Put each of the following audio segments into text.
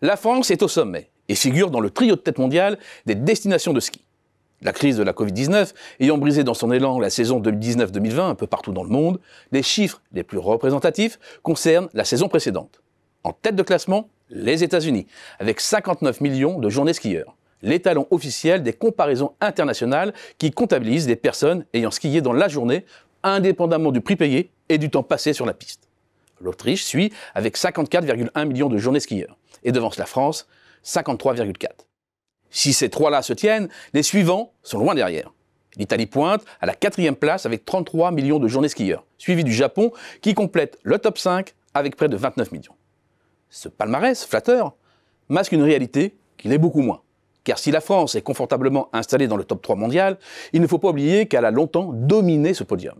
La France est au sommet et figure dans le trio de tête mondiale des destinations de ski. La crise de la Covid-19 ayant brisé dans son élan la saison 2019-2020 un peu partout dans le monde, les chiffres les plus représentatifs concernent la saison précédente. En tête de classement, les États-Unis, avec 59 millions de journées skieurs, l'étalon officiel des comparaisons internationales qui comptabilisent des personnes ayant skié dans la journée, indépendamment du prix payé et du temps passé sur la piste. L'Autriche suit avec 54,1 millions de journées skieurs et devance la France, 53,4. Si ces trois-là se tiennent, les suivants sont loin derrière. L'Italie pointe à la quatrième place avec 33 millions de journées skieurs, suivi du Japon qui complète le top 5 avec près de 29 millions. Ce palmarès flatteur masque une réalité qui est beaucoup moins. Car si la France est confortablement installée dans le top 3 mondial, il ne faut pas oublier qu'elle a longtemps dominé ce podium.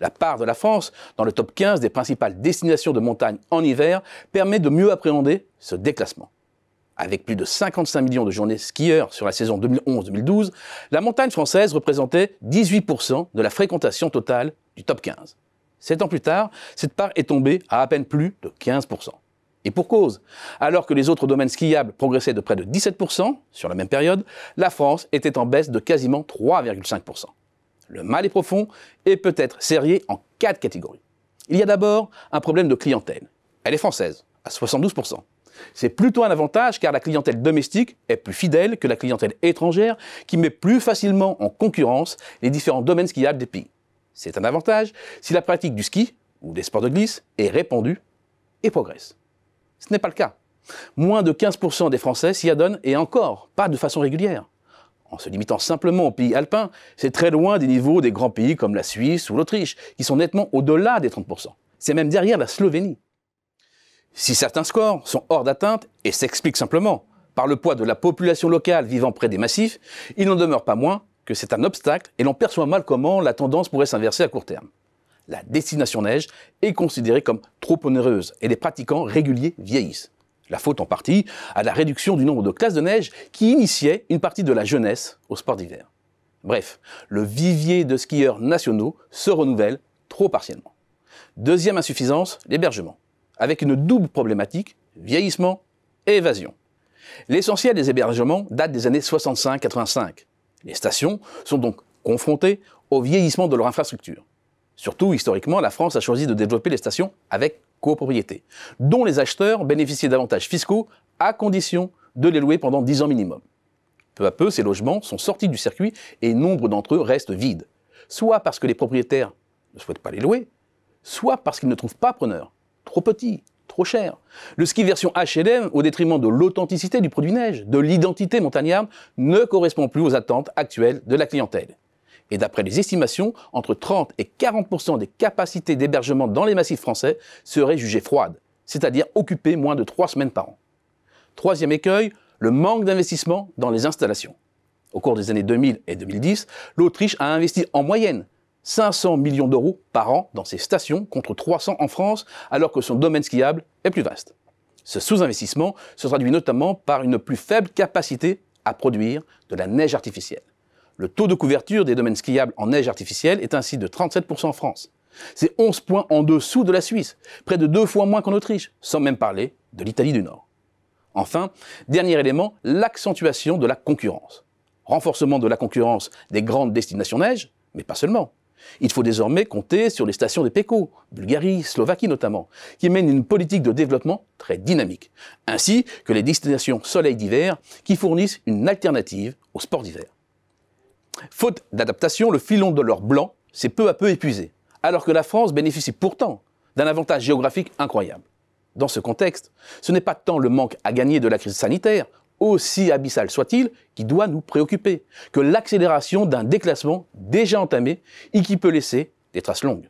La part de la France dans le top 15 des principales destinations de montagne en hiver permet de mieux appréhender ce déclassement. Avec plus de 55 millions de journées skieurs sur la saison 2011-2012, la montagne française représentait 18% de la fréquentation totale du top 15. Sept ans plus tard, cette part est tombée à à peine plus de 15%. Et pour cause, alors que les autres domaines skiables progressaient de près de 17% sur la même période, la France était en baisse de quasiment 3,5% le mal est profond et peut être serré en quatre catégories. Il y a d'abord un problème de clientèle. Elle est française, à 72%. C'est plutôt un avantage car la clientèle domestique est plus fidèle que la clientèle étrangère qui met plus facilement en concurrence les différents domaines skiables des pays. C'est un avantage si la pratique du ski ou des sports de glisse est répandue et progresse. Ce n'est pas le cas. Moins de 15% des Français s'y adonnent et encore pas de façon régulière en se limitant simplement aux pays alpins, c'est très loin des niveaux des grands pays comme la Suisse ou l'Autriche, qui sont nettement au-delà des 30%. C'est même derrière la Slovénie. Si certains scores sont hors d'atteinte et s'expliquent simplement par le poids de la population locale vivant près des massifs, il n'en demeure pas moins que c'est un obstacle et l'on perçoit mal comment la tendance pourrait s'inverser à court terme. La destination neige est considérée comme trop onéreuse et les pratiquants réguliers vieillissent. La faute en partie à la réduction du nombre de classes de neige qui initiait une partie de la jeunesse au sport d'hiver. Bref, le vivier de skieurs nationaux se renouvelle trop partiellement. Deuxième insuffisance, l'hébergement, avec une double problématique, vieillissement et évasion. L'essentiel des hébergements date des années 65-85. Les stations sont donc confrontées au vieillissement de leur infrastructure. Surtout, historiquement, la France a choisi de développer les stations avec copropriétés, dont les acheteurs bénéficient d'avantages fiscaux à condition de les louer pendant 10 ans minimum. Peu à peu, ces logements sont sortis du circuit et nombre d'entre eux restent vides, soit parce que les propriétaires ne souhaitent pas les louer, soit parce qu'ils ne trouvent pas preneur, trop petit, trop cher. Le ski version HLM, au détriment de l'authenticité du produit neige, de l'identité montagnarde, ne correspond plus aux attentes actuelles de la clientèle. Et d'après les estimations, entre 30 et 40 des capacités d'hébergement dans les massifs français seraient jugées froides, c'est-à-dire occupées moins de trois semaines par an. Troisième écueil, le manque d'investissement dans les installations. Au cours des années 2000 et 2010, l'Autriche a investi en moyenne 500 millions d'euros par an dans ses stations contre 300 en France, alors que son domaine skiable est plus vaste. Ce sous-investissement se traduit notamment par une plus faible capacité à produire de la neige artificielle. Le taux de couverture des domaines skiables en neige artificielle est ainsi de 37% en France. C'est 11 points en dessous de la Suisse, près de deux fois moins qu'en Autriche, sans même parler de l'Italie du Nord. Enfin, dernier élément, l'accentuation de la concurrence. Renforcement de la concurrence des grandes destinations neige, mais pas seulement. Il faut désormais compter sur les stations des PECO, Bulgarie, Slovaquie notamment, qui mènent une politique de développement très dynamique, ainsi que les destinations soleil d'hiver qui fournissent une alternative au sport d'hiver. Faute d'adaptation, le filon de l'or blanc s'est peu à peu épuisé, alors que la France bénéficie pourtant d'un avantage géographique incroyable. Dans ce contexte, ce n'est pas tant le manque à gagner de la crise sanitaire, aussi abyssal soit-il, qui doit nous préoccuper, que l'accélération d'un déclassement déjà entamé et qui peut laisser des traces longues.